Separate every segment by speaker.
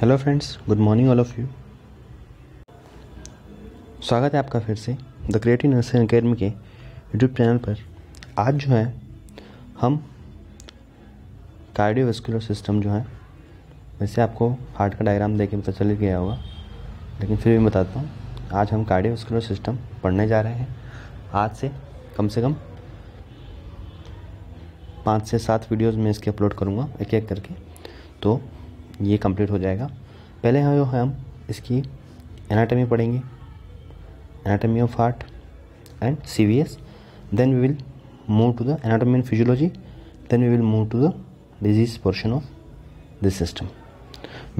Speaker 1: Hello friends good morning all of you स्वागत है आपका फिर से द क्रिएटिव नर्सिंग अकेडमी के यूट्यूब चैनल पर आज जो है हम कार्डियोवेस्कुलर सिस्टम जो है वैसे आपको हार्ट का डायग्राम देख के पता चल गया होगा लेकिन फिर भी बताता हूँ आज हम कार्डियोवेस्कुलर सिस्टम पढ़ने जा रहे हैं आज से कम से कम पाँच से सात वीडियोज़ में इसके अपलोड करूँगा एक एक करके तो ये कंप्लीट हो जाएगा पहले हम हाँ हम इसकी एनाटमी पढ़ेंगे anatomy of heart and C V S then we will move to the anatomy and physiology then we will move to the disease portion of this system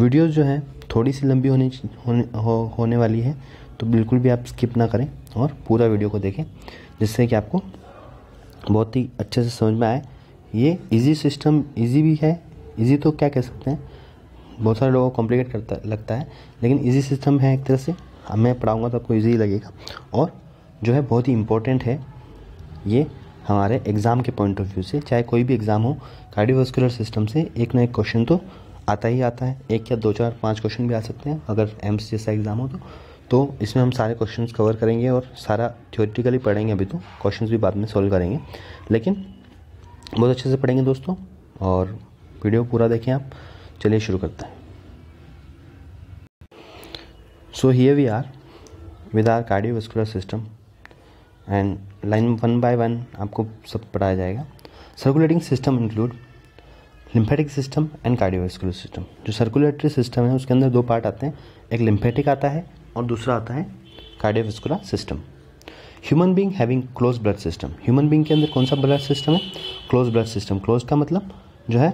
Speaker 1: videos जो है थोड़ी सी लंबी होनी होने, हो, होने वाली है तो बिल्कुल भी आप स्किप ना करें और पूरा वीडियो को देखें जिससे कि आपको बहुत ही अच्छे से समझ में आए ये इजी सिस्टम इजी भी है इजी तो क्या कह सकते हैं बहुत सारे लोगों को कॉम्प्लिकेट करता लगता है लेकिन ईजी सिस्टम है एक तरह से अब मैं पढ़ाऊँगा तो आपको ईजी लगेगा और जो है बहुत ही इम्पोर्टेंट है ये हमारे एग्ज़ाम के पॉइंट ऑफ व्यू से चाहे कोई भी एग्ज़ाम हो कार्डियोवास्कुलर सिस्टम से एक ना एक क्वेश्चन तो आता ही आता है एक या दो चार पाँच क्वेश्चन भी आ सकते हैं अगर एम्स जैसा एग्ज़ाम हो तो तो इसमें हम सारे क्वेश्चंस कवर करेंगे और सारा थ्योरेटिकली पढ़ेंगे अभी तो क्वेश्चंस भी बाद में सॉल्व करेंगे लेकिन बहुत अच्छे से पढ़ेंगे दोस्तों और वीडियो पूरा देखें आप चलिए शुरू करते हैं so here we are with our cardiovascular system and line one by one आपको सब पढ़ाया जाएगा circulating system include lymphatic system and cardiovascular system जो सर्कुलेटरी सिस्टम है उसके अंदर दो पार्ट आते हैं एक लिम्फेटिक आता है और दूसरा आता है cardiovascular system human being having close blood system human being के अंदर कौन सा ब्लड सिस्टम है क्लोज ब्लड सिस्टम क्लोज का मतलब जो है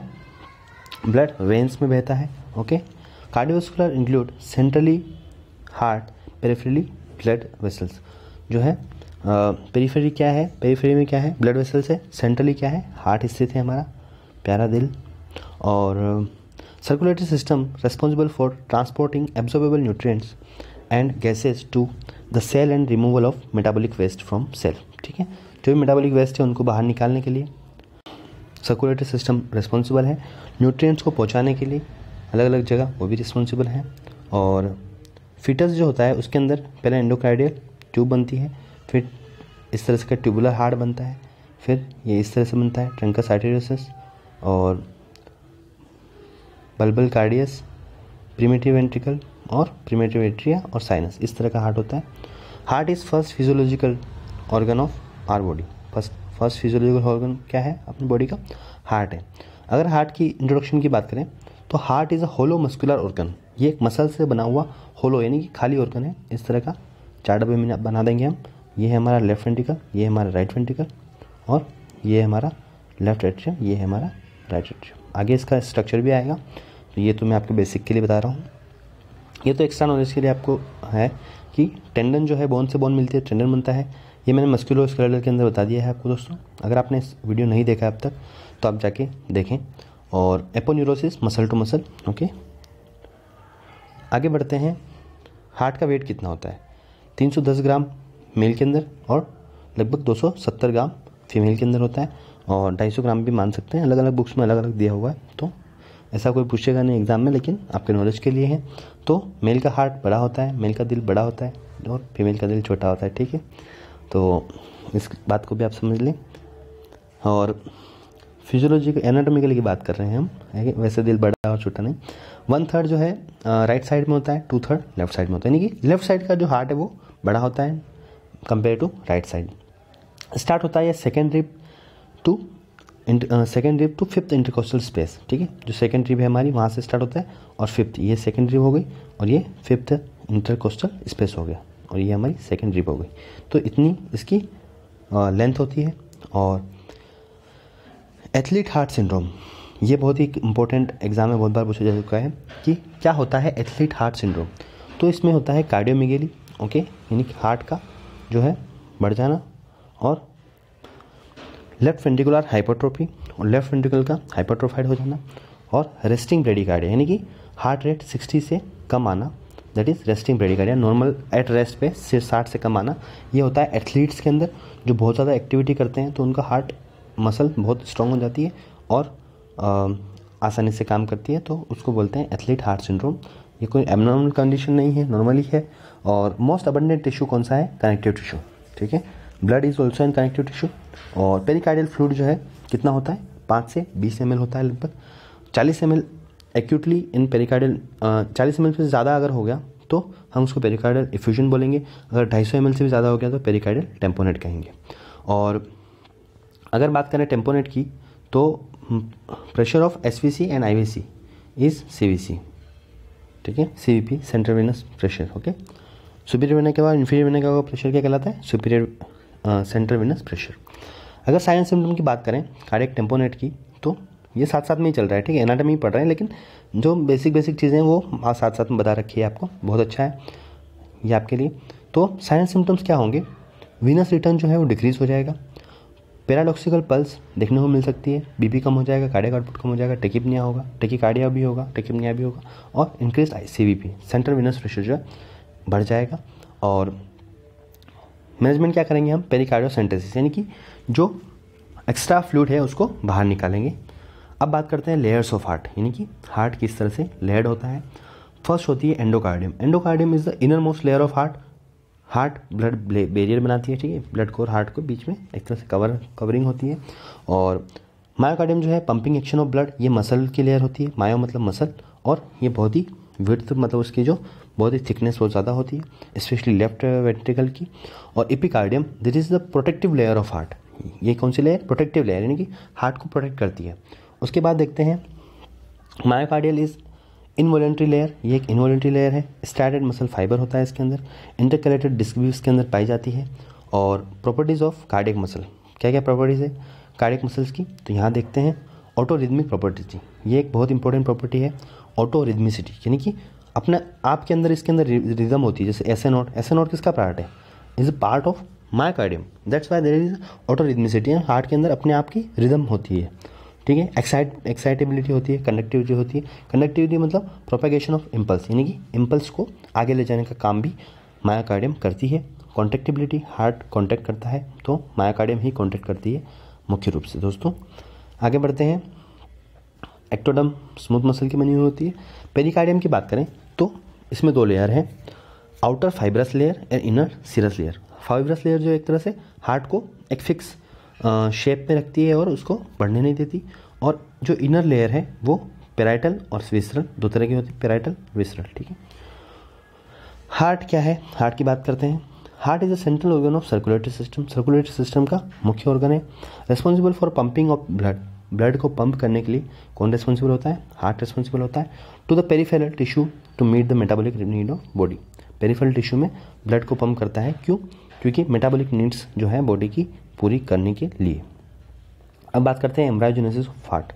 Speaker 1: ब्लड वेंस में बहता है okay cardiovascular include centrally heart peripherally blood vessels जो है पेरीफेरी क्या है पेरीफेरी में क्या है ब्लड वेसल्स है सेंट्रली क्या है हार्ट स्थित है हमारा प्यारा दिल और circulatory system responsible for transporting absorbable nutrients and gases to the cell and removal of metabolic waste from cell ठीक है जो भी मेटाबॉलिक वेस्ट है उनको बाहर निकालने के लिए सर्कुलेटरी सिस्टम रिस्पॉन्सिबल है न्यूट्रिएंट्स को पहुंचाने के लिए अलग अलग जगह वो भी रिस्पॉन्सिबल है और फिटस जो होता है उसके अंदर पहले एंडोक्राइडियल ट्यूब बनती है फिर इस तरह से का ट्यूबुलर हार्ट बनता है फिर ये इस तरह से बनता है ट्रंकस आर्टेरियोसिस और बल्बल कार्डियस प्रीमेटिव वेंट्रिकल और प्रीमेटिव एट्रिया और साइनस इस तरह का हार्ट होता है heart is first physiological organ of our body first first physiological organ क्या है अपनी बॉडी का हार्ट है अगर हार्ट की इंट्रोडक्शन की बात करें तो heart is a hollow muscular organ ये एक मसल से बना हुआ होलो यानी कि खाली ऑर्गन है इस तरह का डब्बे में बना देंगे हम ये है हमारा लेफ्ट वेंटिकल ये हमारा राइट वेंटिकल और ये हमारा लेफ्ट एट्रियम ये है हमारा राइट एट्रियम आगे इसका स्ट्रक्चर भी आएगा तो ये तो मैं आपको बेसिक के लिए बता रहा हूँ ये तो एक्स्ट्रा नॉलेज के लिए आपको है कि टेंडन जो है बोन से बोन मिलती है टेंडन बनता है ये मैंने मस्क्यूलो स्केलेटल के अंदर बता दिया है आपको दोस्तों अगर आपने इस वीडियो नहीं देखा है अब तक तो आप जाके देखें और aponeurosis muscle to muscle okay आगे बढ़ते हैं हार्ट का वेट कितना होता है 310 ग्राम मेल के अंदर और लगभग 270 ग्राम फीमेल के अंदर होता है और 250 ग्राम भी मान सकते हैं अलग अलग बुक्स में अलग अलग दिया हुआ है तो ऐसा कोई पूछेगा नहीं एग्ज़ाम में लेकिन आपके नॉलेज के लिए है तो मेल का हार्ट बड़ा होता है मेल का दिल बड़ा होता है और फीमेल का दिल छोटा होता है ठीक है तो इस बात को भी आप समझ लें और फिजियोलॉजिकल एनाटोमिकल की बात कर रहे हैं हम वैसे दिल बड़ा और छोटा नहीं वन थर्ड जो है राइट साइड में होता है टू थर्ड लेफ्ट साइड में होता है यानी कि लेफ्ट साइड का जो हार्ट है वो बड़ा होता है compare to right side start होता है second rib to second rib to fifth intercostal space ठीक है जो सेकेंड रिप है हमारी वहाँ से स्टार्ट होता है और फिफ्थ ये सेकेंड रिप हो गई और ये फिफ्थ इंटरकोस्टल स्पेस हो गया और ये हमारी सेकेंड रिप हो गई तो इतनी इसकी लेंथ होती है और एथलीट हार्ट सिंड्रोम ये बहुत ही इंपॉर्टेंट एग्जाम में बहुत बार पूछा जा चुका है कि क्या होता है एथलीट हार्ट सिंड्रोम तो इसमें होता है कार्डियोमिगेली ओके यानी कि हार्ट का जो है बढ़ जाना और लेफ्ट वेंटिकुलर हाइपरट्रोफी और लेफ्ट वेंटिकुलर का हाइपरट्रोफाइड हो जाना और रेस्टिंग ब्रेडिकार्डिया यानी कि हार्ट रेट 60 से कम आना that is resting bradycardia normal at rest पे सिर्फ साठ से कम आना ये होता है एथलीट्स के अंदर जो बहुत ज़्यादा एक्टिविटी करते हैं तो उनका हार्ट मसल बहुत स्ट्रांग हो जाती है और आ, आसानी से काम करती है तो उसको बोलते हैं एथलीट हार्ट सिंड्रोम ये कोई एबनॉर्मल कंडीशन नहीं है नॉर्मली है और मोस्ट अबंडेंट टिश्यू कौन सा है कनेक्टिव टिश्यू ठीक है blood is also in connective tissue और पेरिकार्डियल फ्लूड जो है कितना होता है पाँच से बीस एम होता है लगभग चालीस एम एक्यूटली इन पेरिकार्डियल चालीस एम से ज़्यादा अगर हो गया तो हम उसको पेरिकार्डियल इफ्यूजन बोलेंगे अगर ढाई सौ से भी ज़्यादा हो गया तो पेरिकार्डियल टेम्पोनेट कहेंगे और अगर बात करें टेम्पोनेट की तो pressure of S and I is C ठीक है C V P central venous pressure okay superior vena के बाद इन्फीरियर वेना का प्रेशर क्या कहलाता है सुपीरियर सेंट्रल वेनस प्रेशर अगर साइन सिम्टम की बात करें कार्डिक टेम्पोनेट की ये साथ साथ में ही चल रहा है ठीक है एनाटॉमी पढ़ रहे हैं लेकिन जो बेसिक बेसिक चीज़ें वो साथ साथ में बता रखी है आपको बहुत अच्छा है ये आपके लिए तो साइन सिम्टम्स क्या होंगे वीनस रिटर्न जो है वो डिक्रीज़ हो जाएगा पैराडॉक्सिकल पल्स देखने को मिल सकती है बीपी कम हो जाएगा कार्डियक आउटपुट कम हो जाएगा टेकिपनिया होगा टेकिकार्डिया भी होगा टेकिपनिया भी होगा और increase I C B central venous pressure जो बढ़ जाएगा और मैनेजमेंट क्या करेंगे हम पेरिकार्डियोसेंटेसिस सेंटेसिस यानी कि जो एक्स्ट्रा फ्लूड है उसको बाहर निकालेंगे अब बात करते हैं लेयर्स ऑफ हार्ट यानी कि हार्ट किस तरह से लेयर्ड होता है फर्स्ट होती है endocardium endocardium is the inner most layer of heart heart blood barrier बनाती है ठीक है ब्लड को और हार्ट को बीच में एक तरह से कवर कवरिंग होती है और मायोकार्डियम जो है पंपिंग एक्शन ऑफ ब्लड ये मसल की लेयर होती है मायो मतलब मसल और ये बहुत ही विर्थ मतलब उसकी जो बहुत ही थिकनेस बहुत ज़्यादा होती है स्पेशली लेफ्ट वेंट्रिकल की और epicardium this is the protective layer of heart ये कौन सी लेयर प्रोटेक्टिव लेयर यानी कि हार्ट को प्रोटेक्ट करती है उसके बाद देखते हैं मायोकार्डियल इज़ इनवॉलेंट्री लेयर ये एक इनवॉलेंट्री लेयर है स्टैंडर्ड मसल फाइबर होता है इसके अंदर इंटरकलेटेड डिस्क भी इसके अंदर पाई जाती है और प्रॉपर्टीज़ ऑफ कार्डिक मसल क्या क्या प्रॉपर्टीज़ है कार्डिक मसल्स की तो यहाँ देखते हैं ऑटो रिदमिक ये एक बहुत इंपॉर्टेंट प्रॉपर्टी है ऑटो रिदमिसिटी यानी कि अपने आप के अंदर इसके अंदर रिदम होती है जैसे एस एन ऑट एस एन ऑट किसका पार्ट है is a part of cardium that's why there is auto rhythmicity heart के अंदर अपने आप की रिदम होती है ठीक है एक्साइट एक्साइटेबिलिटी होती है कंडक्टिविटी होती है कंडक्टिविटी मतलब प्रोपेगेशन ऑफ इम्पल्स यानी कि इम्पल्स को आगे ले जाने का काम भी मायाकार्डियम करती है कॉन्टेक्टिबिलिटी हार्ट कॉन्टैक्ट करता है तो मायाकार्डियम ही कॉन्टैक्ट करती है मुख्य रूप से दोस्तों आगे बढ़ते हैं एक्टोडम स्मूथ मसल की बनी हुई होती है पेरिकार्डियम की बात करें तो इसमें दो लेयर हैं outer fibrous layer and inner serous layer fibrous layer जो एक तरह से हार्ट को एक फिक्स शेप में रखती है और उसको बढ़ने नहीं देती और जो इनर लेयर है वो पेराइटल और विसरल दो तरह की होती है पेराइटल विसरल ठीक है हार्ट क्या है हार्ट की बात करते हैं heart is a central organ of circulatory system circulatory system का मुख्य ऑर्गन है responsible for pumping of blood blood को पंप करने के लिए कौन रेस्पॉन्सिबल होता है हार्ट रेस्पॉन्सिबल होता है to the peripheral tissue to meet the metabolic need of body peripheral tissue में ब्लड को पंप करता है क्यों क्योंकि मेटाबॉलिक नीड्स जो है बॉडी की पूरी करने के लिए अब बात करते हैं एम्ब्रायोजेनेसिस ऑफ हार्ट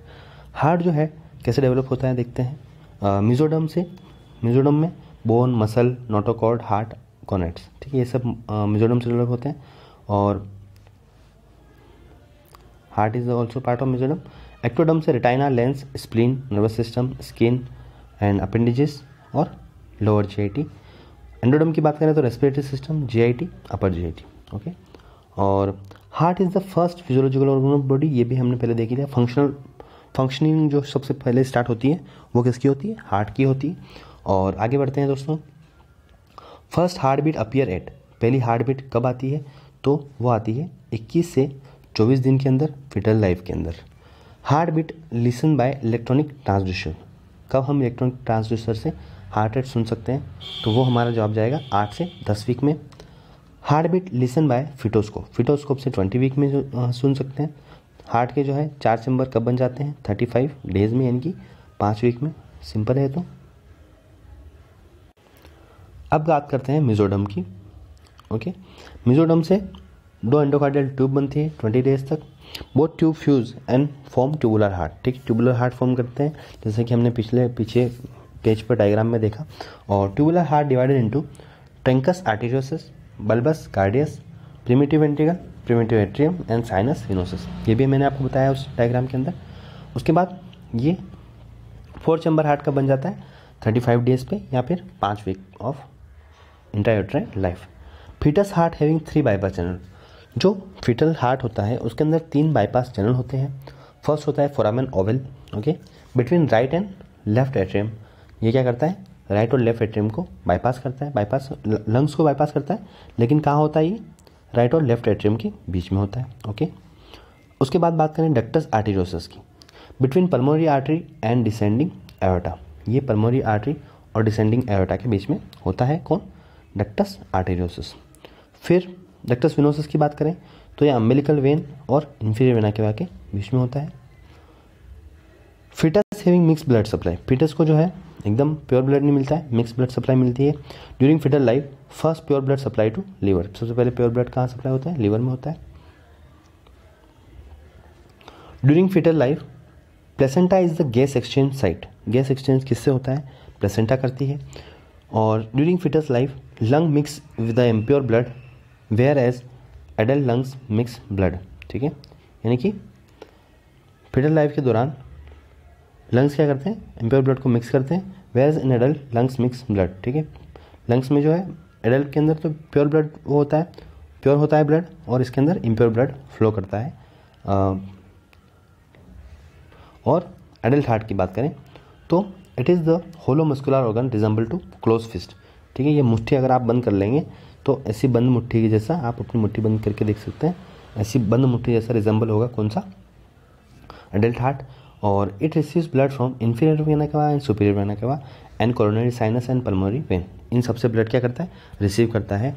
Speaker 1: हार्ट जो है कैसे डेवलप होता है देखते हैं मिजोडम से मिजोडम में bone muscle notochord heart gonads ठीक है ये सब मिजोडम से डेवलप होते हैं और heart is also part of mesoderm ectoderm से retina lens spleen nervous system skin and appendages और लोअर टी एंडोडम की बात करें तो respiratory system T upper T okay और heart is the first physiological organ of body ये भी हमने पहले देखी थी फंक्शनल फंक्शनिंग जो सबसे पहले स्टार्ट होती है वो किसकी होती है हार्ट की होती है और आगे बढ़ते हैं दोस्तों first heart beat appear at पहली हार्ट बीट कब आती है तो वो आती है 21 से 24 दिन के अंदर फिटल लाइफ के अंदर heart beat listen by electronic transducer कब हम इलेक्ट्रॉनिक ट्रांसड्यूसर से हार्ट रेट सुन सकते हैं तो वो हमारा जवाब जाएगा आठ से दस वीक में heart beat listen by fetoscope fetoscope से ट्वेंटी वीक में जो सुन सकते हैं हार्ट के जो है चार चैम्बर कब बन जाते हैं थर्टी फाइव डेज में यानी कि पाँच वीक में सिंपल है तो अब बात करते हैं मिजोडम की ओके मिजोडम से दो एंडोकार्डियल ट्यूब बनती है ट्वेंटी डेज तक both tube fuse and form tubular heart ठीक ट्यूबुलर हार्ट फॉर्म करते हैं जैसे कि हमने पिछले पीछे पेज पर डायग्राम में देखा और tubular heart divided into truncus arteriosus bulbus cordis primitive एंटीगल primitive atrium and sinus venosus ये भी मैंने आपको बताया उस डायग्राम के अंदर उसके बाद ये फोर चैम्बर हार्ट का बन जाता है थर्टी फाइव डेज पे या फिर पाँच week of intrauterine life fetus heart having three bypass channel जो फिटल हार्ट होता है उसके अंदर तीन बाईपास चैनल होते हैं फर्स्ट होता है foramen ovale okay between right and left atrium ये क्या करता है राइट और लेफ्ट एट्रियम को बाईपास करता है बाईपास लंग्स को बाईपास करता है लेकिन कहाँ होता है ये राइट और लेफ्ट एट्रियम के बीच में होता है ओके उसके बाद बात करें डक्टस आर्टीरोसस की between pulmonary artery and descending aorta ये पल्मोनरी आर्टरी और डिसेंडिंग एरोटा के बीच में होता है कौन डक्टस आर्टेरियोसिस फिर डक्टस विनोसिस की बात करें तो ये अम्बिलिकल वेन और इन्फीरियर वेना के बीच में होता है fetus having mix blood supply fetus को जो है एकदम प्योर ब्लड नहीं मिलता है मिक्स ब्लड सप्लाई मिलती है during foetal life first pure blood supply to liver सबसे पहले प्योर ब्लड कहाँ सप्लाई होता है लीवर में होता है during foetal life placenta is the gas exchange site gas exchange किससे होता है प्लेसेंटा करती है और during fetus life lung mix with the impure blood whereas adult lungs mix blood ठीक है यानी कि फिटल लाइफ के दौरान लंग्स क्या करते हैं इम्प्योर ब्लड को मिक्स करते हैं whereas in adult lungs mix blood ठीक है लंग्स में जो है एडल्ट के अंदर तो प्योर ब्लड वो होता है प्योर होता है ब्लड और इसके अंदर इम्प्योर ब्लड फ्लो करता है आ, और एडल्ट हार्ट की बात करें तो it is the hollow muscular organ resemble to close fist ठीक है ये मुट्ठी अगर आप बंद कर लेंगे तो ऐसी बंद मुट्ठी की जैसा आप अपनी मुट्ठी बंद करके देख सकते हैं ऐसी बंद मुट्ठी जैसा रिजम्बल होगा कौन सा एडल्ट हार्ट और it receives blood from inferior vena cava and superior vena cava and coronary sinus and pulmonary vein इन सबसे ब्लड क्या करता है रिसीव करता है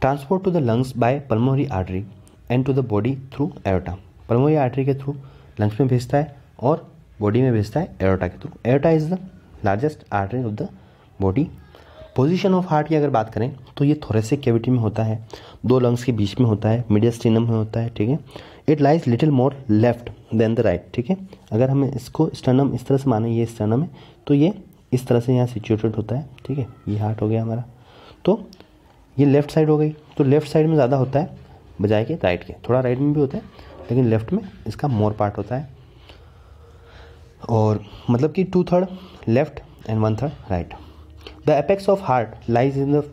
Speaker 1: transport to the lungs by pulmonary artery and to the body through aorta pulmonary artery के through lungs में भेजता है और बॉडी में भेजता है एरोटा के through aorta is the largest artery of the body position of heart की अगर बात करें तो ये थोरेसिक कैविटी में होता है दो लंग्स के बीच में होता है मिडियस्टिनम में होता है ठीक है it lies little more left than the right ठीक है अगर हमें इसको स्टर्नम इस तरह से माने ये स्टर्नम है तो ये इस तरह से यहाँ सिचुएटेड होता है ठीक है ये हार्ट हो गया हमारा तो ये लेफ्ट साइड हो गई तो लेफ्ट साइड में ज़्यादा होता है बजाय के राइट के थोड़ा राइट में भी होता है लेकिन लेफ्ट में इसका मोर पार्ट होता है और मतलब कि two third left and one third right the apex of heart lies in the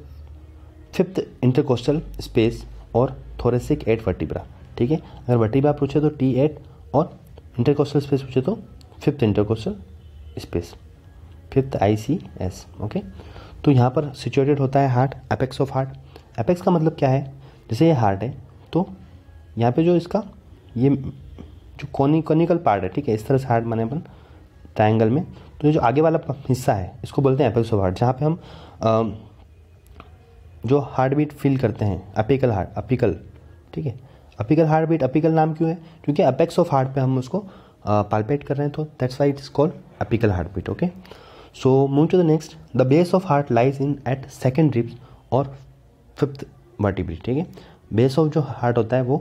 Speaker 1: fifth intercostal space और थोरेसिक एट वर्टिब्रा ठीक है अगर बाप पूछे तो टी एट और इंटरकोस्टल स्पेस पूछे तो fifth intercostal space fifth I C S okay तो यहाँ पर सिचुएटेड होता है heart apex of heart apex का मतलब क्या है जैसे ये हार्ट है तो यहाँ पे जो इसका ये जो कोनी कोनिकल पार्ट है ठीक है इस तरह से हार्ट माने अपन ट्राइंगल में तो ये जो आगे वाला हिस्सा है इसको बोलते हैं अपेक्स ऑफ हार्ट जहाँ पे हम आ, जो हार्ट बीट फील करते हैं अपिकल हार्ट अपिकल ठीक है अपिकल हार्ट बीट अपिकल नाम क्यों है क्योंकि अपेक्स ऑफ हार्ट पे हम उसको पालपेट कर रहे हैं तो that's why it's called apical heart beat okay so move to the next the base of heart lies in at second ribs और फिफ्थ वर्टिब्री ठीक है बेस ऑफ जो हार्ट होता है वो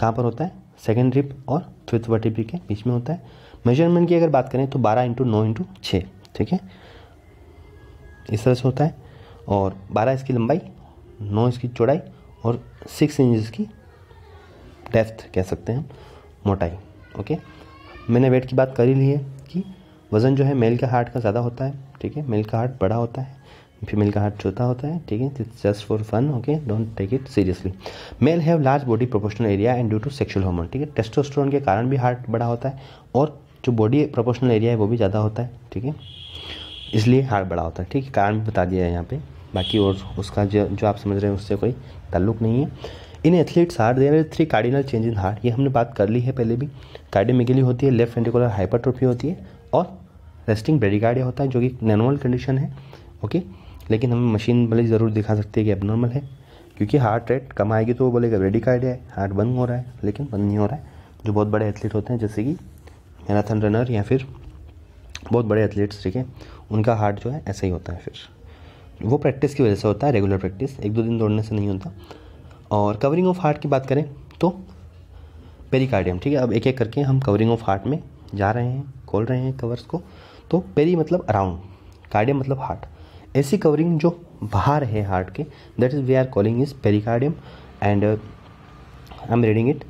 Speaker 1: कहाँ पर होता है सेकेंड रिप और फिफ्थ वर्टिब्री के बीच में होता है मेजरमेंट की अगर बात करें तो बारह इंटू नौ इंटू छः ठीक है इस तरह से होता है और बारह इसकी लंबाई नौ इसकी चौड़ाई और सिक्स इंच इसकी डेफ्थ कह सकते हैं मोटाई ओके मैंने वेट की बात कर ही ली है कि वज़न जो है मेल का हार्ट का ज़्यादा होता है ठीक है मेल का हार्ट बड़ा होता है फीमेल का हार्ट छोटा होता है ठीक है it's just for fun okay don't take it seriously male have large body proportional area and due to sexual hormone ठीक है टेस्टोस्टेरोन के कारण भी हार्ट बड़ा होता है और जो बॉडी प्रोपोर्शनल एरिया है वो भी ज़्यादा होता है ठीक है इसलिए हार्ट बड़ा होता है ठीक है कारण बता दिया है यहाँ पे बाकी और उसका जो जो आप समझ रहे हैं उससे कोई ताल्लुक नहीं है in athletes are there three cardinal change in heart ये हमने बात कर ली है पहले भी कार्डियोमेगली होती है लेफ्ट वेंटिकुलर हाइपरट्रोफी होती है और रेस्टिंग ब्रेडिकार्डिया होता है जो कि नॉर्मल कंडीशन है ओके लेकिन हमें मशीन भले ज़रूर दिखा सकती है कि एबनॉर्मल है क्योंकि हार्ट रेट कम आएगी तो वो बोलेगा ब्रेडिकार्डिया है हार्ट बंद हो रहा है लेकिन बंद नहीं हो रहा है जो बहुत बड़े एथलीट होते हैं जैसे कि मैराथन रनर या फिर बहुत बड़े एथलीट्स ठीक है उनका हार्ट जो है ऐसा ही होता है फिर वो प्रैक्टिस की वजह से होता है रेगुलर प्रैक्टिस एक दो दिन दौड़ने से नहीं होता और कवरिंग ऑफ हार्ट की बात करें तो पेरिकार्डियम ठीक है अब एक एक करके हम कवरिंग ऑफ हार्ट में जा रहे हैं खोल रहे हैं कवर्स को तो पेरी मतलब अराउंड कार्डियम मतलब हार्ट ऐसी कवरिंग जो बाहर है हार्ट के that is we are calling is pericardium and I am reading it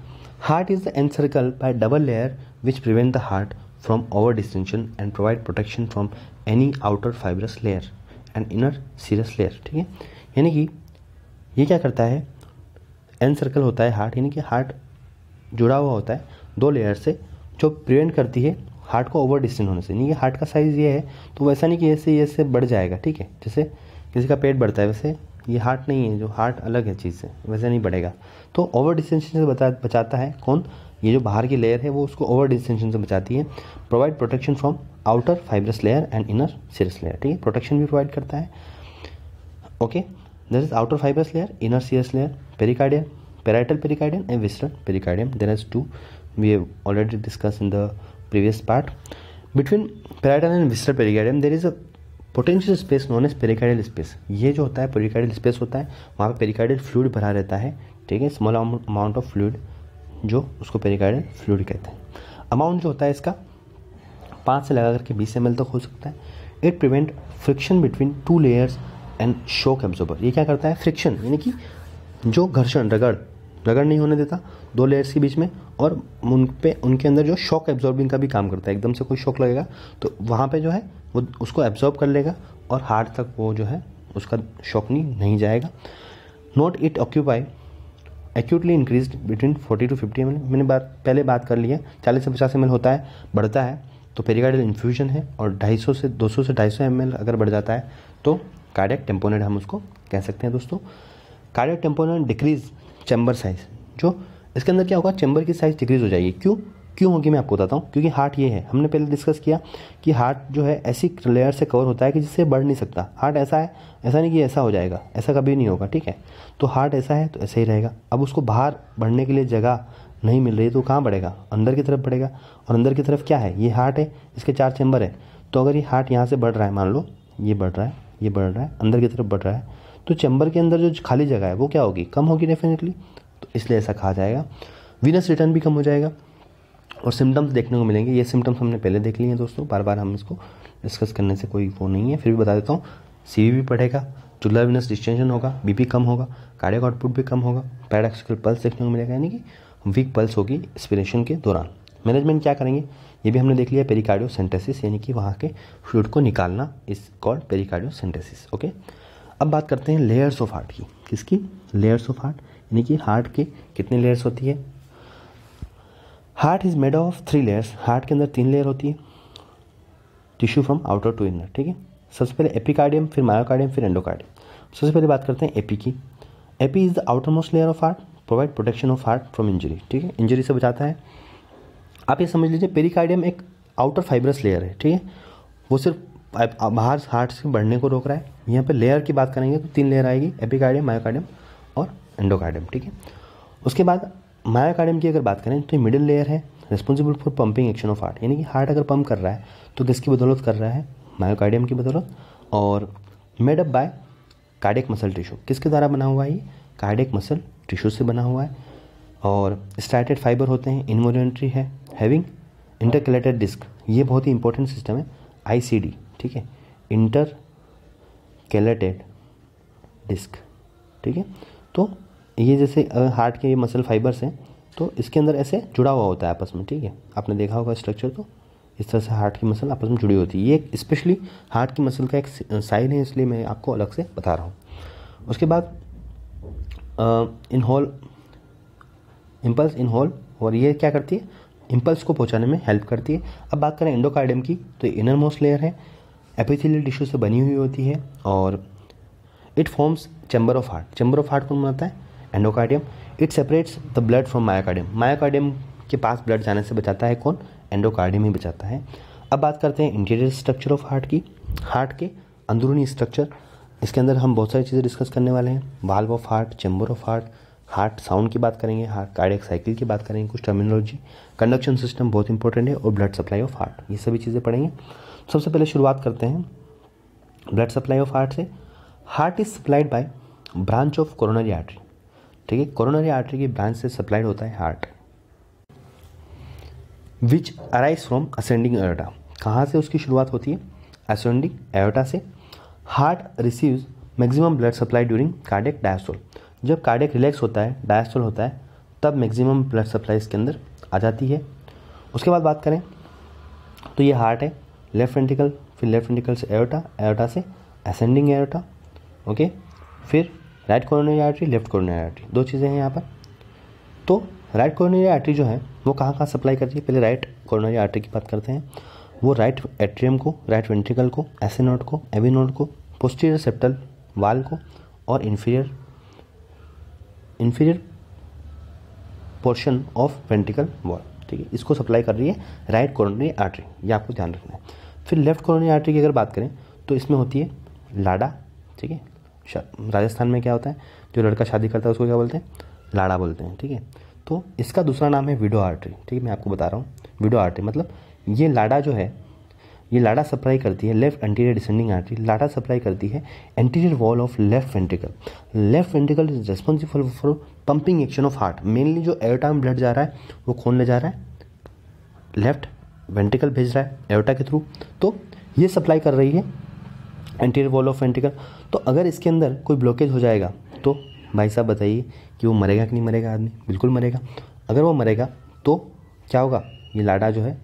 Speaker 1: heart is the encircle by double layer which prevent the heart from over distension and provide protection from any outer fibrous layer and inner serous layer ठीक है यानी कि ये क्या करता है N circle होता है हार्ट यानी कि हार्ट जुड़ा हुआ होता है दो लेयर से जो प्रिवेंट करती है हार्ट को ओवर डिस्टेंस होने से यानी कि हार्ट का साइज़ ये है तो वैसा नहीं कि ऐसे ये बढ़ जाएगा ठीक है जैसे किसी का पेट बढ़ता है वैसे ये हार्ट नहीं है जो हार्ट अलग है चीज़ से वैसे नहीं बढ़ेगा तो ओवर डिस्टेंशन से बता बचाता है कौन ये जो बाहर की लेयर है वो उसको ओवर डिस्टेंशन से बचाती है provide protection from outer fibrous layer and inner serous layer ठीक है प्रोटेक्शन भी प्रोवाइड करता है okay okay? There is outer fibrous layer, inner serous layer, pericardium, parietal pericardium and visceral pericardium. There is two we have already discussed in the previous part. Between parietal and visceral pericardium there is a potential space known as pericardial space ये जो होता है pericardial space होता है वहाँ पे pericardial fluid भरा रहता है ठीक है स्मॉल अमाउंट ऑफ फ्लूड जो उसको पेरिकार्डियल फ्लूड कहते हैं अमाउंट जो होता है इसका पाँच से लगा करके बीस एम तक हो सकता है it prevent friction between two layers and shock absorber ऊपर ये क्या करता है फ्रिक्शन यानी कि जो घर्षण रगड़ रगड़ नहीं होने देता दो लेयर्स के बीच में और उन पे उनके अंदर जो शॉक एब्जॉर्बिंग का भी काम करता है एकदम से कोई शॉक लगेगा तो वहाँ पे जो है वो उसको एब्जॉर्ब कर लेगा और हार्ट तक वो जो है उसका शॉक नहीं, नहीं जाएगा not it occupy actually increase between 40 to 50 M मैंने बात पहले बात कर ली है चालीस से पचास एम होता है बढ़ता है तो पेरीगार्डल इन्फ्यूजन है और सौ से सौ से सौ एम अगर बढ़ जाता है तो कार्डियक टेम्पोनेट हम उसको कह सकते हैं दोस्तों cardiac tamponade decrease chamber size जो इसके अंदर क्या होगा चैम्बर की साइज़ डिक्रीज हो जाएगी क्यों क्यों होगी मैं आपको बताता हूँ क्योंकि हार्ट ये है हमने पहले डिस्कस किया कि हार्ट जो है ऐसी लेयर से कवर होता है कि जिससे बढ़ नहीं सकता हार्ट ऐसा है ऐसा नहीं कि ऐसा हो जाएगा ऐसा कभी नहीं होगा ठीक है तो हार्ट ऐसा है तो ऐसा ही रहेगा अब उसको बाहर बढ़ने के लिए जगह नहीं मिल रही तो कहाँ बढ़ेगा अंदर की तरफ बढ़ेगा और अंदर की तरफ क्या है ये हार्ट है इसके चार चैम्बर है तो अगर ये हार्ट यहाँ से बढ़ रहा है मान लो ये बढ़ रहा है ये बढ़ रहा है अंदर की तरफ बढ़ रहा है तो चैम्बर के अंदर जो खाली जगह है वो क्या होगी कम होगी डेफिनेटली तो इसलिए ऐसा कहा जाएगा वीनस रिटर्न भी कम हो जाएगा और सिम्टम्स देखने को मिलेंगे ये सिम्टम्स हमने पहले देख लिए हैं दोस्तों बार बार हम इसको डिस्कस करने से कोई वो नहीं है फिर भी बता देता हूँ सी भी बढ़ेगा जुलर विनस डिस्टेंशन होगा बीपी कम होगा कार्डियक आउटपुट भी कम होगा पैराक्सिकल पल्स देखने को मिलेगा यानी कि वीक पल्स होगी एक्सपिरेशन के दौरान मैनेजमेंट क्या करेंगे ये भी हमने देख लिया पेरिकार्डियो सेंटेसिस यानी कि वहाँ के फ्लूड को निकालना इस कॉल्ड पेरिकार्डियो सेंटेसिस ओके अब बात करते हैं लेयर्स ऑफ हार्ट की किसकी लेयर्स ऑफ हार्ट यानी कि हार्ट के कितने लेयर्स होती है heart is made of three layers heart के अंदर तीन लेयर होती है tissue from outer to inner ठीक है सबसे पहले एपिकार्डियम फिर मायोकार्डियम फिर एंडोकार्डियम सबसे पहले बात करते हैं एपी की epi is the outer most layer of heart provide protection of heart from injury ठीक है इंजरी से बचाता है आप ये समझ लीजिए पेरिकार्डियम एक आउटर फाइब्रस लेयर है ठीक है वो सिर्फ बाहर हार्ट से बढ़ने को रोक रहा है यहाँ पे लेयर की बात करेंगे तो तीन लेयर आएगी एपिकार्डियम मायोकार्डियम और एंडोकार्डियम ठीक है उसके बाद मायोकार्डियम की अगर बात करें तो मिडिल लेयर है responsible for pumping action of heart यानी कि हार्ट अगर पंप कर रहा है तो किसकी बदौलत कर रहा है मायोकार्डियम की बदौलत और made up by cardiac muscle tissue किसके द्वारा बना हुआ है ये कार्डिक मसल टिश्यू से बना हुआ है और स्ट्राइटेड फाइबर होते हैं इन्वोलेंट्री है हैविंग इंटरकलेटेड डिस्क ये बहुत ही इंपॉर्टेंट सिस्टम है आईसीडी ठीक है इंटर कैलेटेड डिस्क ठीक है तो ये जैसे हार्ट के ये मसल फाइबर्स हैं तो इसके अंदर ऐसे जुड़ा हुआ होता है आपस में ठीक है आपने देखा होगा स्ट्रक्चर तो इस तरह से हार्ट की मसल आपस में जुड़ी होती है ये एक स्पेशली हार्ट की मसल का एक साइन है इसलिए मैं आपको अलग से बता रहा हूँ उसके बाद in whole impulse in whole और ये क्या करती है इम्पल्स को पहुंचाने में हेल्प करती है अब बात करें एंडोकार्डियम की तो इनर मोस्ट लेयर है एपिथेलियल टिश्यू से बनी हुई होती है और it forms chamber of heart chamber of heart कौन बनाता है endocardium it separates the blood from myocardium myocardium के पास ब्लड जाने से बचाता है कौन एंडोकार्डियम ही बचाता है अब बात करते हैं इंटीरियर स्ट्रक्चर ऑफ हार्ट की हार्ट के अंदरूनी स्ट्रक्चर इसके अंदर हम बहुत सारी चीज़ें डिस्कस करने वाले हैं valve of heart chamber of heart heart sound की बात करेंगे हार्ट कार्डियक साइकिल की बात करेंगे कुछ टर्मिनोलॉजी कंडक्शन सिस्टम बहुत इंपॉर्टेंट है और ब्लड सप्लाई ऑफ हार्ट ये सभी चीज़ें पढ़ेंगे सबसे पहले शुरुआत करते हैं ब्लड सप्लाई ऑफ हार्ट से heart is supplied by branch of coronary artery ठीक है कोरोनरी आर्टरी की ब्रांच से सप्लाइड होता है heart which arise from ascending aorta कहाँ से उसकी शुरुआत होती है असेंडिंग एयोटा से heart receives maximum blood supply during cardiac diastole जब कार्डियक रिलैक्स होता है डायस्टोल होता है तब मैक्सिमम ब्लड सप्लाई इसके अंदर आ जाती है उसके बाद बात करें तो ये हार्ट है लेफ्ट वेंटिकल फिर लेफ्ट वेंटिकल से एरोटा एरोटा से असेंडिंग एरोटा ओके फिर right coronary artery left coronary artery दो चीज़ें हैं यहाँ पर तो राइट कॉर्नरी आर्टरी जो है वो कहाँ कहाँ सप्लाई करती है पहले राइट कॉर्नरी आर्टरी की बात करते हैं वो राइट एट्रियम को राइट वेंट्रिकल को एसेनोड को एविनोड को पोस्टीरियर सेप्टल वाल को और inferior inferior portion of ventricle wall ठीक है इसको सप्लाई कर रही है राइट कॉरोनरी आर्टरी ये आपको ध्यान रखना है फिर लेफ्ट कॉरोनरी आर्टरी की अगर बात करें तो इसमें होती है लाडा ठीक है राजस्थान में क्या होता है जो लड़का शादी करता है उसको क्या बोलते हैं लाड़ा बोलते हैं ठीक है तो इसका दूसरा नाम है विडो आर्टरी ठीक है मैं आपको बता रहा हूँ विडो आर्टरी मतलब ये लाडा जो है ये लाडा सप्लाई करती है लेफ्ट एंटीरियर डिसेंडिंग आर्टरी लाडा सप्लाई करती है anterior wall of left ventricle left ventricle is responsible for pumping action of heart mainly जो एयोटा में ब्लड जा रहा है वो खून ले जा रहा है लेफ्ट वेंटिकल भेज रहा है एयोटा के थ्रू तो ये सप्लाई कर रही है एंटीरियर वॉल ऑफ वेंटिकल तो अगर इसके अंदर कोई ब्लॉकेज हो जाएगा तो भाई साहब बताइए कि वो मरेगा कि नहीं मरेगा आदमी बिल्कुल मरेगा अगर वो मरेगा तो क्या होगा ये लाडा जो है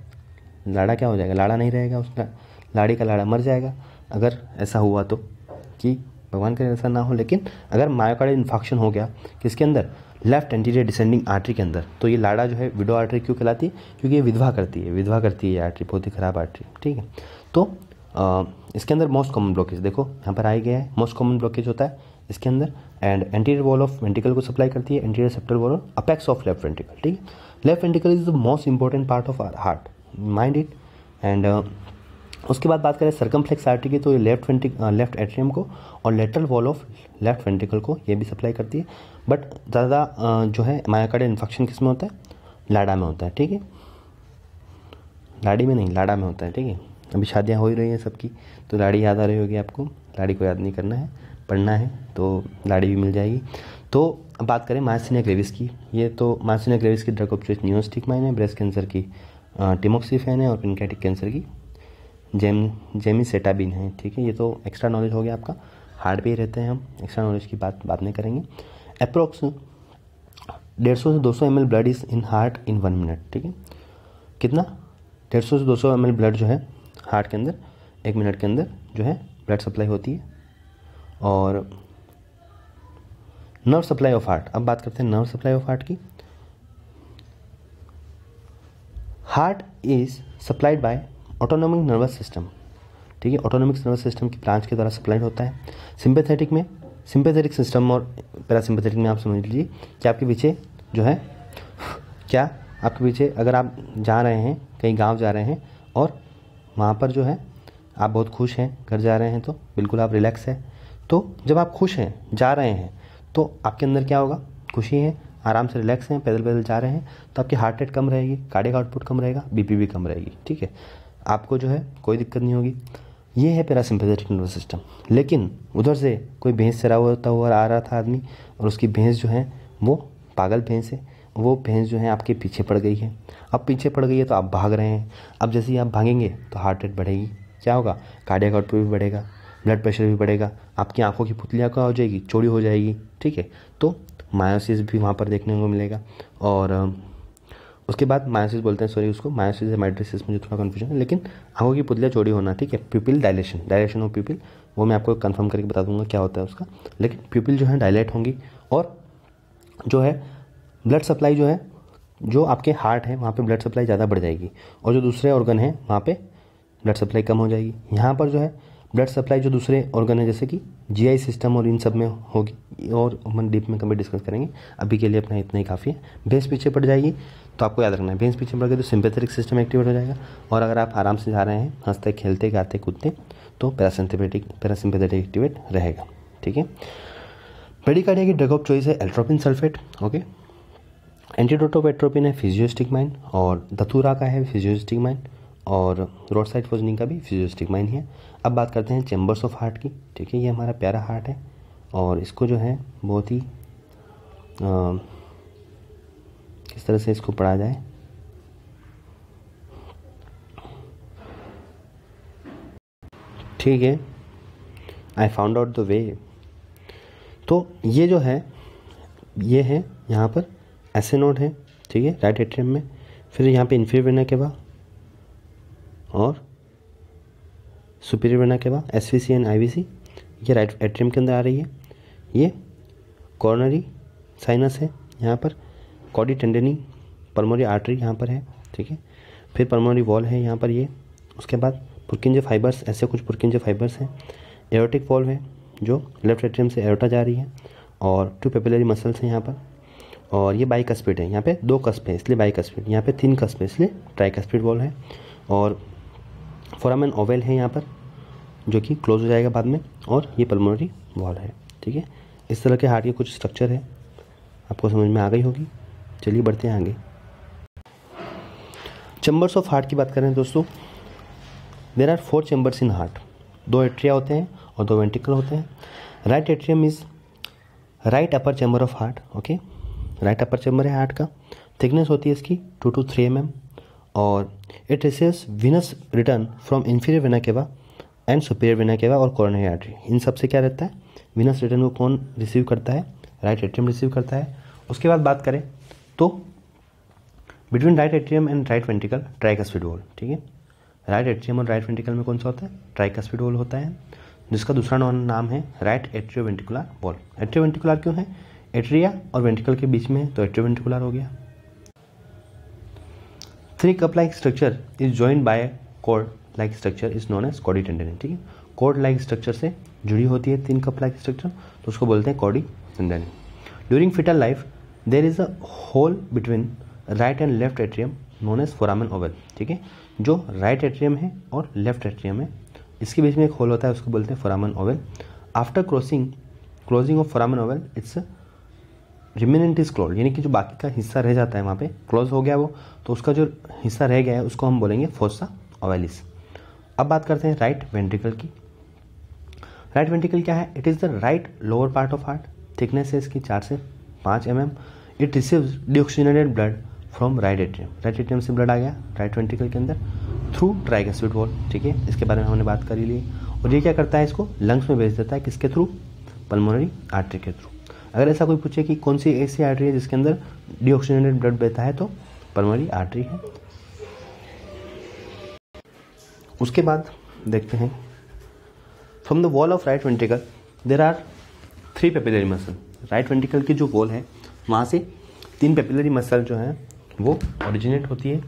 Speaker 1: लाड़ा क्या हो जाएगा लाड़ा नहीं रहेगा उसका लाड़ी का लाड़ा मर जाएगा अगर ऐसा हुआ तो कि भगवान करें ऐसा ना हो लेकिन अगर मायोकार्डियल इन्फॉक्शन हो गया किसके अंदर लेफ्ट एंटीरियर डिसेंडिंग आर्टरी के अंदर तो ये लाड़ा जो है विडो आर्टरी क्यों कहलाती है क्योंकि ये विधवा करती है विधवा करती है ये आर्टरी बहुत ही खराब आर्टरी ठीक है तो आ, इसके अंदर मोस्ट कॉमन ब्लॉकेज देखो यहाँ पर आया गया है मोस्ट कॉमन ब्लॉकेज होता है इसके अंदर and anterior wall of ventricle को सप्लाई करती है anterior septal wall of apex of left ventricle ठीक है left ventricle is the most important part of our heart mind it and उसके बाद बात करें फ्लेक्स आर्टी की तो ये लेफ्ट वेंटिक लेफ्ट एट्रियम को और lateral wall of left ventricle को ये भी सप्लाई करती है बट ज़्यादा uh, जो है मायाकार्डियल इन्फेक्शन किस में होता है लाडा में होता है ठीक है लाड़ी में नहीं लाडा में होता है ठीक है अभी शादियाँ हो ही रही हैं सबकी तो लाड़ी याद आ रही होगी आपको लाड़ी को याद नहीं करना है पढ़ना है तो लाड़ी भी मिल जाएगी तो बात करें मायासिनिया ग्रेविस की ये तो मायासिनिया ग्रेविस की ड्रग चॉइस न्यूस्टिक माइन है ब्रेस्ट कैंसर की टिमोक्सीफेन है और पिनकेटिक कैंसर की जेम जेमिसेटाबिन है ठीक है ये तो एक्स्ट्रा नॉलेज हो गया आपका हार्ड पे ही रहते हैं हम एक्स्ट्रा नॉलेज की बात बात नहीं करेंगे अप्रोक्स डेढ़ सौ से दो सौ M L blood is in heart in one minute ठीक है कितना डेढ़ सौ से दो सौ एम एल ब्लड जो है हार्ट के अंदर एक मिनट के अंदर जो है ब्लड सप्लाई होती है और नर्व सप्लाई ऑफ हार्ट अब बात करते हैं नर्व सप्लाई ऑफ हार्ट की heart is supplied by autonomic nervous system ठीक है ऑटोनोमिक नर्वस सिस्टम की ब्रांच के द्वारा सप्लाइड होता है सिंपेथेटिक में सिंपेथेटिक सिस्टम और पैरासिम्पेथेटिक में आप समझ लीजिए कि आपके पीछे जो है क्या आपके पीछे अगर आप जा रहे हैं कहीं गांव जा रहे हैं और वहाँ पर जो है आप बहुत खुश हैं घर जा रहे हैं तो बिल्कुल आप रिलैक्स हैं तो जब आप खुश हैं जा रहे हैं तो आपके अंदर क्या होगा खुशी है आराम से रिलैक्स हैं पैदल पैदल जा रहे हैं तो आपकी हार्ट रेट कम रहेगी कार्डिक आउटपुट कम रहेगा बीपी भी कम रहेगी ठीक है आपको जो है कोई दिक्कत नहीं होगी ये है पैरासिम्पेथेटिक नर्वस सिस्टम लेकिन उधर से कोई भैंस चरा होता हुआ आ रहा था आदमी और उसकी भैंस जो है वो पागल भैंस है वो भैंस जो है आपके पीछे पड़ गई है अब पीछे पड़ गई है तो आप भाग रहे हैं अब जैसे ही आप भागेंगे तो हार्ट रेट बढ़ेगी क्या होगा कार्डियक आउटपुट भी बढ़ेगा ब्लड प्रेशर भी बढ़ेगा आपकी आंखों की पुतलियाँ का हो जाएगी चोरी हो जाएगी ठीक है तो मायोसिस भी वहाँ पर देखने को मिलेगा और उसके बाद मायोसिस बोलते हैं सॉरी उसको मायोसिस या माइड्रोसिस मुझे थोड़ा कन्फ्यूजन है लेकिन आंखों की पुतलियाँ चौड़ी होना ठीक है pupil dilation dilation of pupil वो मैं आपको कन्फर्म करके बता दूंगा क्या होता है उसका लेकिन पीपिल जो है डायलेट होंगी और जो है ब्लड सप्लाई जो है जो आपके हार्ट है वहाँ पर ब्लड सप्लाई ज़्यादा बढ़ जाएगी और जो दूसरे ऑर्गन है वहाँ पर ब्लड सप्लाई कम हो जाएगी यहाँ पर जो है ब्लड सप्लाई जो दूसरे ऑर्गन है जैसे कि जीआई सिस्टम और इन सब में होगी और हम डीप में कभी डिस्कस करेंगे अभी के लिए अपना इतना ही काफ़ी है भैंस पीछे पड़ जाएगी तो आपको याद रखना है भैंस पीछे पड़ गए तो सिंपेथेटिक सिस्टम एक्टिवेट हो जाएगा और अगर आप आराम से जा रहे हैं हंसते खेलते गाते कूदते तो पैरासिम्पेटिक पैरासिंपेथेटिक एक्टिवेट रहेगा ठीक है पेडिकार्डिया की ड्रग ऑफ चॉइस है atropine sulphate okay antidote of atropine है फिजियोस्टिक माइंड और धतूरा का है फिजियोस्टिक माइंड और रोड साइड फोजनिंग का भी फिजियोस्टिक माइंड है अब बात करते हैं चैम्बर्स ऑफ हार्ट की ठीक है ये हमारा प्यारा हार्ट है और इसको जो है बहुत ही किस तरह से इसको पढ़ा जाए ठीक है I found out the way तो ये जो है ये है यहाँ पर ऐसे नोड है ठीक है राइट एट्रियम में फिर यहाँ पे इन्फीरियर वेना के बाद और सुपीरियर बना के बाद S V C and I V C ये राइट एट्रियम के अंदर आ रही है ये कॉर्नरी साइनस है यहाँ पर कॉडी टेंडनी परमोरी आर्टरी यहाँ पर है ठीक है फिर परमोरी वॉल है यहाँ पर ये उसके बाद पुरकिंजे फाइबर्स ऐसे कुछ पुरकिंजे फाइबर्स हैं एरोटिक वॉल्व है जो लेफ्ट एट्रियम से एरोटा जा रही है और टू पेपिलरी मसल्स हैं यहाँ पर और ये बाइक स्पीड है यहाँ पे दो कस्बे हैं इसलिए बाइक स्पीड यहाँ पे तीन कस्बे इसलिए ट्राई स्पीड वॉल है और फोरामैन ओवेल है यहाँ पर जो कि क्लोज हो जाएगा बाद में और ये पल्मोनरी वॉल है ठीक है इस तरह के हार्ट के कुछ स्ट्रक्चर है आपको समझ में आ गई होगी चलिए बढ़ते हैं आगे चैम्बर्स ऑफ हार्ट की बात करें दोस्तों there are four chambers in heart दो एट्रिया होते हैं और दो वेंटिकल होते हैं right atrium is right upper chamber of heart okay right upper chamber है हार्ट का थिकनेस होती है इसकी टू टू थ्री एम और it receives venous return from inferior vena cava and superior vena cava और coronary artery इन सब से क्या रहता है विनस रिटर्न को कौन रिसीव करता है राइट एट्रियम रिसीव करता है उसके बाद बात करें तो between right atrium and right trike tricuspid valve ठीक है राइट एट्रियम और राइट वेंटिकल में कौन सा होता है ट्राइकस्पिड वोल होता है जिसका दूसरा नाम है right atrioventricular valve atrioventricular क्यों है एट्रिया और वेंटिकल के बीच में तो एट्रियो वेंटिकुलर हो गया three cup like structure is join by cord like structure is known as कॉडी टेंडन ठीक है कोर्ड लाइक स्ट्रक्चर से जुड़ी होती है तीन कप लाइक स्ट्रक्चर तो उसको बोलते हैं कॉडी tendon during foetal life there is a hole between right and left atrium known as foramen ovale ठीक है जो राइट एट्रियम है और लेफ्ट एट्रियम है इसके बीच में एक होल होता है उसको बोलते हैं foramen ovale after crossing closing of foramen ovale its remnant is close यानी कि जो बाकी का हिस्सा रह जाता है वहाँ पे क्लोज हो गया वो तो उसका जो हिस्सा रह गया है उसको हम बोलेंगे फोसा ओवेलिस अब बात करते हैं राइट वेंट्रिकल की राइट वेंट्रिकल क्या है it is the right lower part of heart thickness है इसकी चार से पाँच M M it receive deoxygenated blood from right atrium right atrium से ब्लड आ गया राइट वेंट्रिकल के अंदर थ्रू ट्राइगेस्विट वॉल ठीक है इसके बारे में हमने बात करी ली और ये क्या करता है इसको लंग्स में भेज देता है किसके थ्रू पल्मोनरी आर्टरी के थ्रू अगर ऐसा कोई पूछे कि कौन सी ऐसी आर्टरी है जिसके अंदर डिऑक्सीजनेटेड ब्लड बहता है तो पलमरी आर्टरी है उसके बाद देखते हैं from the wall of right ventricle there are three papillary muscle right ventricle की जो वॉल है वहाँ से तीन पेपिलरी मसल जो है वो ओरिजिनेट होती है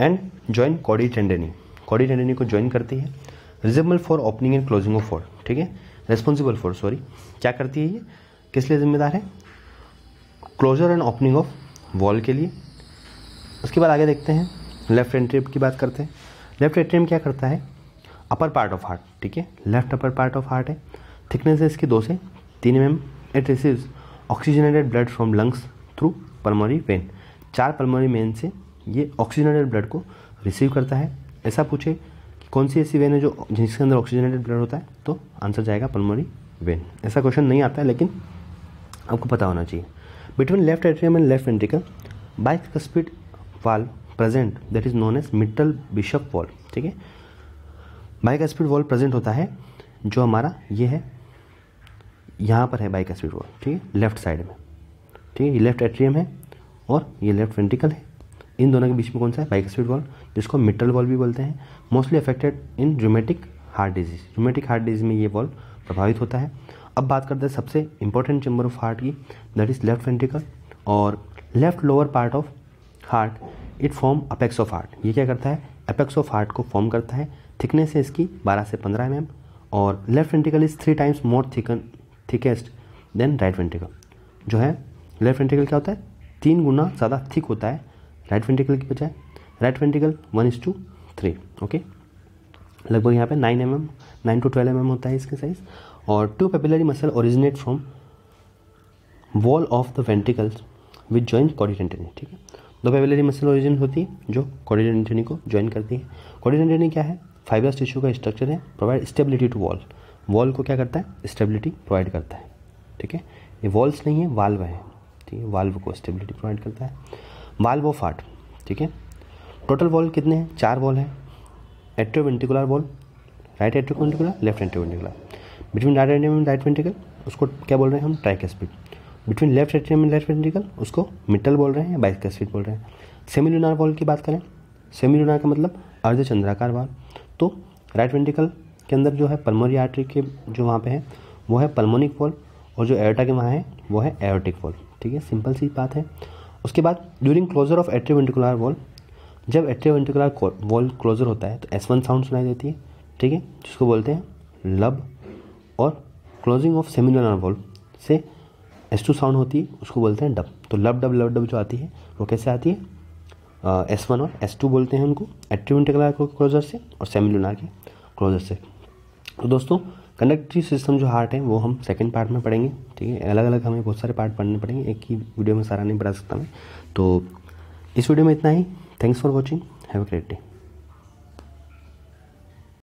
Speaker 1: एंड ज्वाइन कॉडी टेंडेनी कॉडी टेंडेनी को ज्वाइन करती है रिजेबल for opening and closing of for ठीक है रेस्पॉन्सिबल फॉर सॉरी क्या करती है ये किस लिए जिम्मेदार है closure and opening of valve के लिए उसके बाद आगे देखते हैं लेफ्ट एंट्रीम की बात करते हैं लेफ्ट एंट्रीम क्या करता है अपर पार्ट ऑफ हार्ट ठीक है left upper part of heart है थिकनेस है इसकी दो से तीन M it receives oxygenated blood from lungs through pulmonary vein चार पल्मोनरी वेन से ये ऑक्सीजनेटेड ब्लड को रिसीव करता है ऐसा पूछे कौन सी ऐसी वेन है जो जिसके अंदर ऑक्सीजनेटेड ब्लड होता है तो आंसर जाएगा पल्मोनरी वेन ऐसा क्वेश्चन नहीं आता है लेकिन आपको पता होना चाहिए between left atrium and left ventricle cuspid valve present that is known as mitral bicuspid valve ठीक है बाइक स्पीड वॉल प्रेजेंट होता है जो हमारा ये है यहाँ पर है बाइक स्पीड वॉल ठीक है लेफ्ट साइड में ठीक है ये लेफ्ट एट्रियम है और ये लेफ्ट वेंट्रिकल है इन दोनों के बीच में कौन सा है बाइक स्पीड वॉल जिसको मिट्टल वॉल भी बोलते हैं mostly affected in rheumatic heart disease rheumatic heart disease में ये बॉल प्रभावित होता है अब बात करते हैं सबसे इंपॉर्टेंट चैम्बर ऑफ हार्ट की दैट इज लेफ्ट वेंट्रिकल और left lower part of heart it form apex of heart ये क्या करता है अपेक्स ऑफ हार्ट को फॉर्म करता है थिकनेस है इसकी 12 से 15 एम mm, और left ventricle is three times more thicken thickest than right ventricle जो है लेफ्ट वेंट्रिकल क्या होता है तीन गुना ज़्यादा थिक होता है राइट वेंट्रिकल की बजाय right ventricle one is two three okay लगभग यहाँ पे nine M M nine to twelve M होता है इसका साइज और two papillary muscle originate from wall of the ventricles with join chordae tendineae ठीक है दो पेपिलरी मसल ओरिजिन होती है जो कॉडिडेंटनी को ज्वाइन करती है कॉडिडेंटनी क्या है फाइबरस टिश्यू का स्ट्रक्चर है provide stability to valve valve को क्या करता है स्टेबिलिटी प्रोवाइड करता है ठीक है ये वॉल्स नहीं है वाल्व है ठीक है वाल्व को स्टेबिलिटी प्रोवाइड करता है वाल्व ऑफ आर्ट ठीक है टोटल वॉल कितने हैं चार वॉल हैं atrioventricular valve right atrioventricular left atrioventricular between right atrium and right ventricle उसको क्या बोल रहे हैं हम cuspid between left atrium and left ventricle उसको मिटल बोल रहे हैं स्पीड बोल रहे हैं सेमी लूनार वॉल की बात करें सेमी लूनार का मतलब अर्धचंद्राकार वॉल तो राइट वेंटिकल के अंदर जो है पल्मोरी आर्टरी के जो वहाँ पे है वो है पल्मोनिक वॉल और जो एयोटा के वहाँ है वो है एरोटिक वॉल ठीक है सिंपल सी बात है उसके बाद during closure of atrioventricular valve जब एट्रियो वेंट्रिकुलर वॉल क्लोजर होता है तो एस वन साउंड सुनाई देती है ठीक है जिसको बोलते हैं लब और क्लोजिंग ऑफ सेमिनर वॉल्व से एस टू साउंड होती है उसको बोलते हैं डब तो लब डब लब डब जो आती है वो कैसे आती है एस वन और एस टू बोलते हैं उनको एट्रियो वेंट्रिकुलर क्लोजर से और सेमिलुनार के क्लोजर से तो दोस्तों कंडक्टिव सिस्टम जो हार्ट है वो हम सेकंड पार्ट में पढ़ेंगे ठीक है अलग अलग हमें बहुत सारे पार्ट पढ़ने पड़ेंगे एक ही वीडियो में सारा नहीं पढ़ा सकता मैं तो इस वीडियो में इतना ही Thanks for watching. Have a great day.